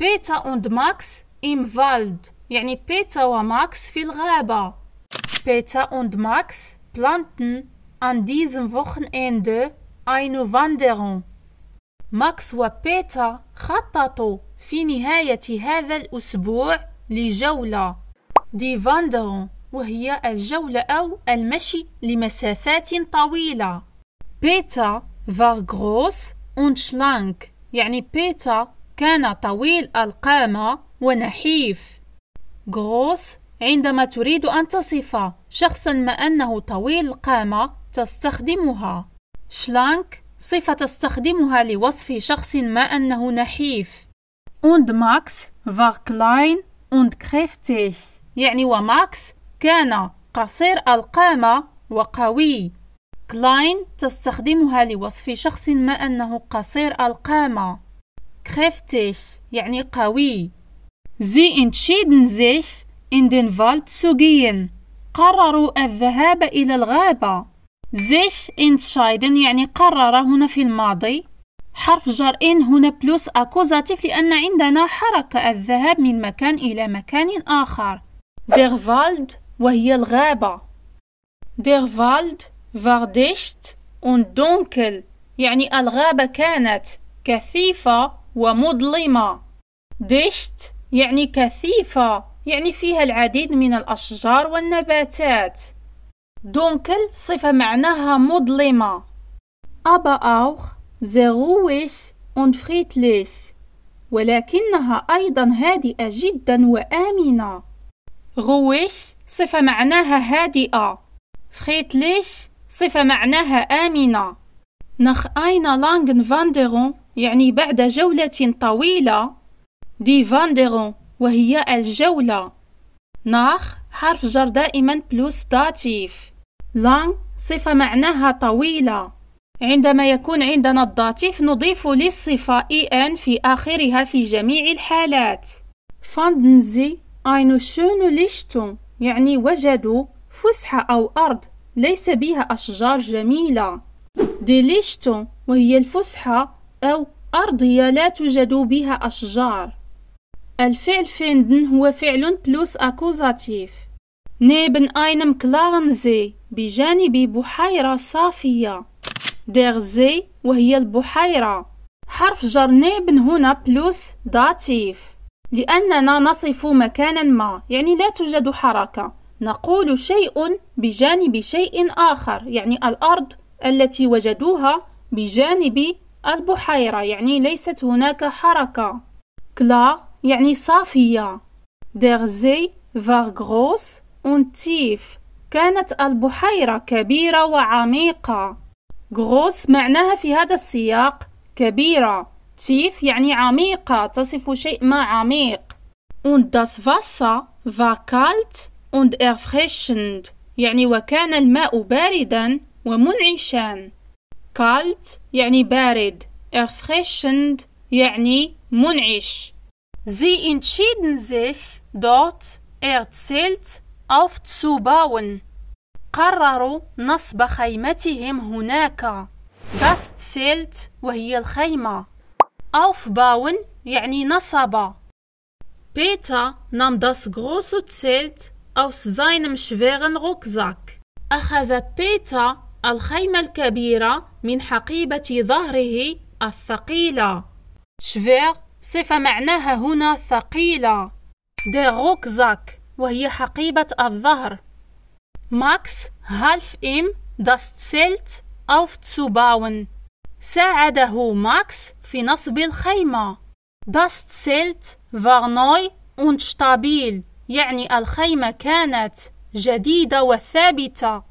بيتا أند ماكس إم فالد يعني بيتا وماكس في الغابة بيتا أند ماكس بلانتن an diesem اند اينو فاندرون ماكس وبيتا خططوا في نهاية هذا الأسبوع لجولة دي فاندرون وهي الجولة أو المشي لمسافات طويلة بيتا فار غروس und schlank يعني بيتا كان طويل القامة ونحيف غروس عندما تريد أن تصف شخصا ما أنه طويل القامة تستخدمها شلانك صفة تستخدمها لوصف شخص ما أنه نحيف und Max war klein und kräftig يعني وماكس كان قصير القامة وقوي كلاين تستخدمها لوصف شخص ما أنه قصير القامة kräftig يعني قوي Sie entschieden sich in den Wald zu gehen قرروا الذهاب إلى الغابة sich entscheiden يعني قرر هنا في الماضي حرف جر إن هنا بلوس أكوزاتيف لأن عندنا حركة الذهاب من مكان إلى مكان آخر der Wald وهي الغابة der Wald war dicht und dunkel يعني الغابة كانت كثيفة ومظلمة دشت يعني كثيفة يعني فيها العديد من الأشجار والنباتات دونكل صفة معناها مظلمة أبا أوخ زغوش ruhig und ولكنها أيضا هادئة جدا وآمنة غوش صفة معناها هادئة friedlich صفة معناها آمنة نخ أين لانغن فاندرون يعني بعد جولة طويلة دي فانديرون وهي الجولة ناخ حرف جر دائما بلوس داتيف لانغ صفة معناها طويلة عندما يكون عندنا الداتيف نضيف للصفة اي ان في آخرها في جميع الحالات فاندنزي اينو شونو ليشتون يعني وجدوا فسحة أو أرض ليس بها أشجار جميلة دي ليشتون وهي الفسحة أو أرضية لا توجد بها أشجار الفعل فيندن هو فعل بلوس أكوزاتيف نيبن أينم كلارن زي بجانب بحيرة صافية der زي وهي البحيرة حرف جر نيبن هنا بلوس داتيف لأننا نصف مكانا ما يعني لا توجد حركة نقول شيء بجانب شيء آخر يعني الأرض التي وجدوها بجانب البحيرة يعني ليست هناك حركة كلا يعني صافية درزي فارغروس أنتيف كانت البحيرة كبيرة وعميقة غروس معناها في هذا السياق كبيرة تيف يعني عميقة تصف شيء ما عميق und das Wasser war kalt und erfrischend يعني وكان الماء باردا ومنعشا Kalt يعني بارد. Erfrischend يعني منعش. Sie entschieden sich, dort erzählt Zelt aufzubauen. قرروا نصب خيمتهم هناك. Das Zelt وهي الخيمة. Aufbauen يعني نصب. Peter nahm das große Zelt aus seinem schweren Rucksack. أخذ بيتا الخيمة الكبيرة من حقيبة ظهره الثقيلة شفير صفة معناها هنا ثقيلة دي روكزاك وهي حقيبة الظهر ماكس هالف إم داست سيلت aufzubauen ساعده ماكس في نصب الخيمة داست سيلت فارنوي und stabil يعني الخيمة كانت جديدة وثابتة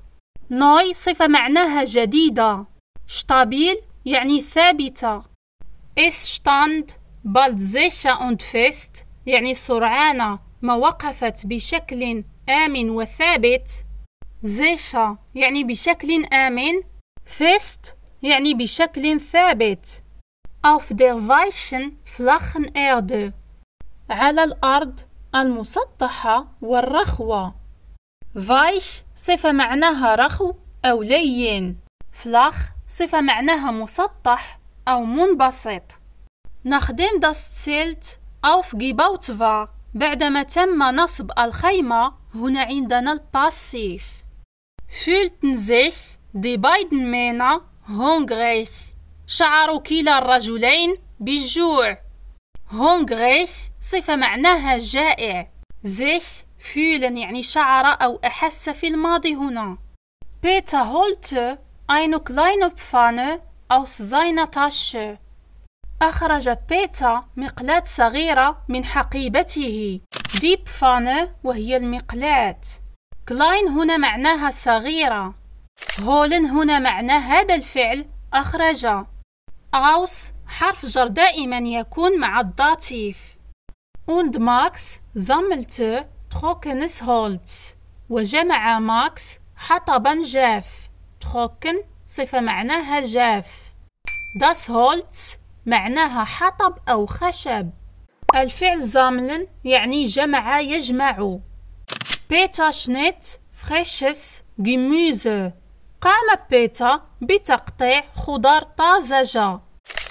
نوي صفة معناها جديدة شتابيل يعني ثابتة اس شتاند زيشا أند فيست يعني سرعانة ما وقفت بشكل آمن وثابت زيشا يعني بشكل آمن فيست يعني بشكل ثابت auf der weichen flachen Erde على الأرض المسطحة والرخوة weich صفة معناها رخو أو لين فلاخ صفة معناها مسطح أو منبسط نخدم داست سيلت أو في جيباوتفا بعدما تم نصب الخيمة هنا عندنا الباسيف فيلتن زيخ دي بايدن مينا هونغريث شعر كلا الرجلين بالجوع هونغريث صفة معناها جائع زيخ فعلا يعني شعر أو أحس في الماضي هنا. Peter holte eine kleine Pfanne aus seiner Tasche. أخرج بيتا مقلاة صغيرة من حقيبته. دي Pfanne وهي المقلاة. كلاين هنا معناها صغيرة. هولن هنا معنى هذا الفعل أخرج. aus حرف جر دائما يكون مع الداتيف. und Max sammelte هولتس وجمع ماكس حطبا جاف تروكن صفة معناها جاف داس هولتس معناها حطب أو خشب الفعل زاملن يعني جمع يجمع بيتا شنيت فريشس جيموزه قام بيتا بتقطيع خضار طازجة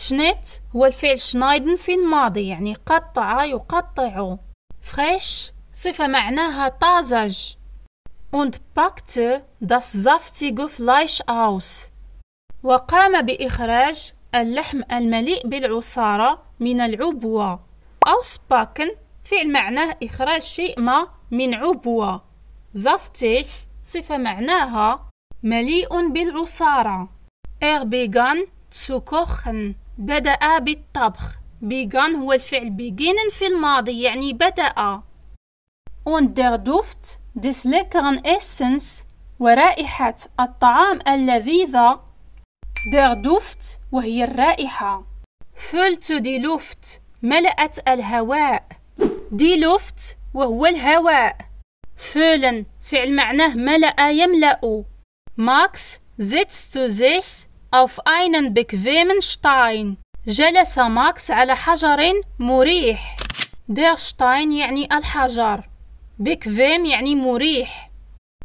شنيت هو الفعل شنايدن في الماضي يعني قطع يقطع فريش صفة معناها طازج und packte das saftige Fleisch aus وقام بإخراج اللحم المليء بالعصارة من العبوة auspacken فعل معناه إخراج شيء ما من عبوة Saftig صفة معناها مليء بالعصارة er begann zu kochen بدأ بالطبخ began هو الفعل beginnen في الماضي يعني بدأ der Duft des leckeren Essens ورائحة الطعام اللذيذة دير دوفت وهي الرائحة فلت دي لوفت ملأت الهواء دي لوفت وهو الهواء فولن فعل معناه ملأ يملأ ماكس زيتست زيخ أوف einen بكفيمن شتاين جلس ماكس على حجر مريح دير شتاين يعني الحجر بكفيم يعني مريح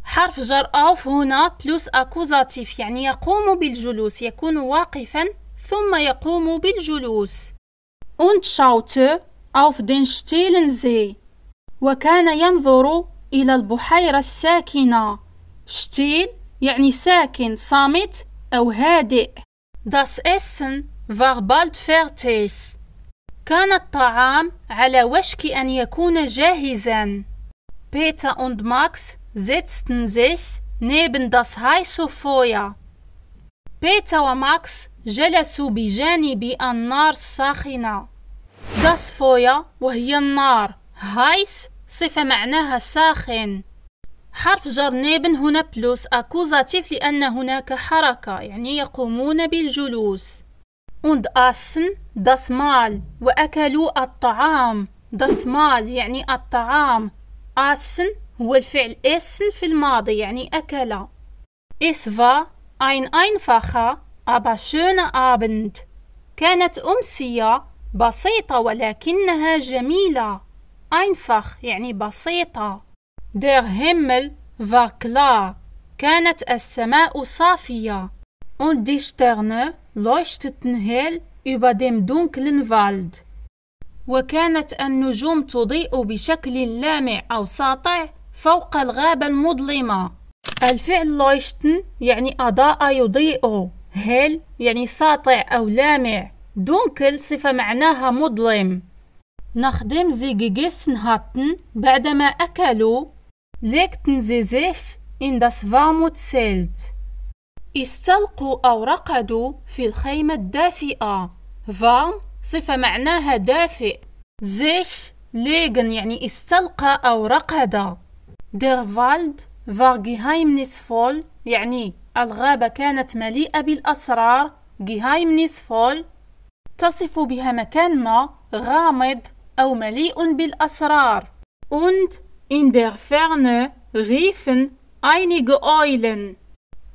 حرف جر أوف هنا بلوس أكوزاتيف يعني يقوم بالجلوس يكون واقفا ثم يقوم بالجلوس und schaute auf den stillen See وكان ينظر إلى البحيرة الساكنة شتيل يعني ساكن صامت أو هادئ Das Essen war bald fertig كان الطعام على وشك أن يكون جاهزاً Peter und Max setzten sich neben das heiße Feuer. Peter und Max جلسوا بجانب النار الساخنة Das Feuer وهي النار هايس صفة معناها ساخن حرف جر نيبن هنا بلوس أكوزاتيف لأن هناك حركة يعني يقومون بالجلوس und aßen das Mal وأكلوا الطعام das Mal يعني الطعام أسن هو الفعل إسن في الماضي يعني أكل. إس فا أين أين فخا أبا شون أبند. كانت أمسية بسيطة ولكنها جميلة. أين فخ يعني بسيطة. در هيمل فا كلا كانت السماء صافية. Und die Sterne leuchteten hell über dem dunklen Wald. وكانت النجوم تضيء بشكل لامع أو ساطع فوق الغابة المظلمة الفعل لويشتن يعني أضاء يضيء هيل يعني ساطع أو لامع دونكل صفة معناها مظلم نخدم زي جيجسن هاتن بعدما أكلوا legten sie sich in das warme استلقوا أو رقدوا في الخيمة الدافئة. فام صفة معناها دافئ sich legen يعني استلقى أو رقد der Wald war يعني الغابة كانت مليئة بالأسرار geheimnisvoll تصف بها مكان ما غامض أو مليء بالأسرار und in der Ferne riefen einige Eulen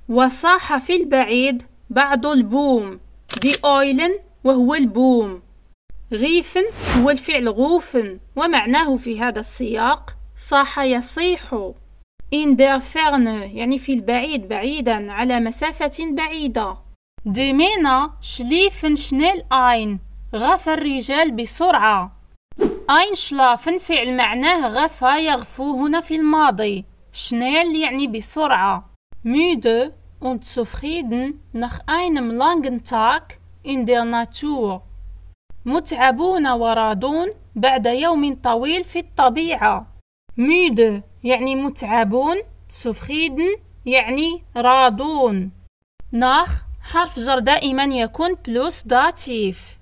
وصاح في البعيد بعض البوم die Eulen وهو البوم غيفن هو الفعل غوفن ومعناه في هذا السياق صاح يصيح إن der يعني في البعيد بعيدا على مسافة بعيدة دمينا شليفن شنيل أين غفى الرجال بسرعة أين شلافن فعل معناه غفى يغفو هنا في الماضي شنيل يعني بسرعة ميدو und zufrieden nach einem langen Tag in der Natur. متعبون وراضون بعد يوم طويل في الطبيعة müde يعني متعبون zufrieden يعني راضون nach حرف جر دائما يكون بلوس داتيف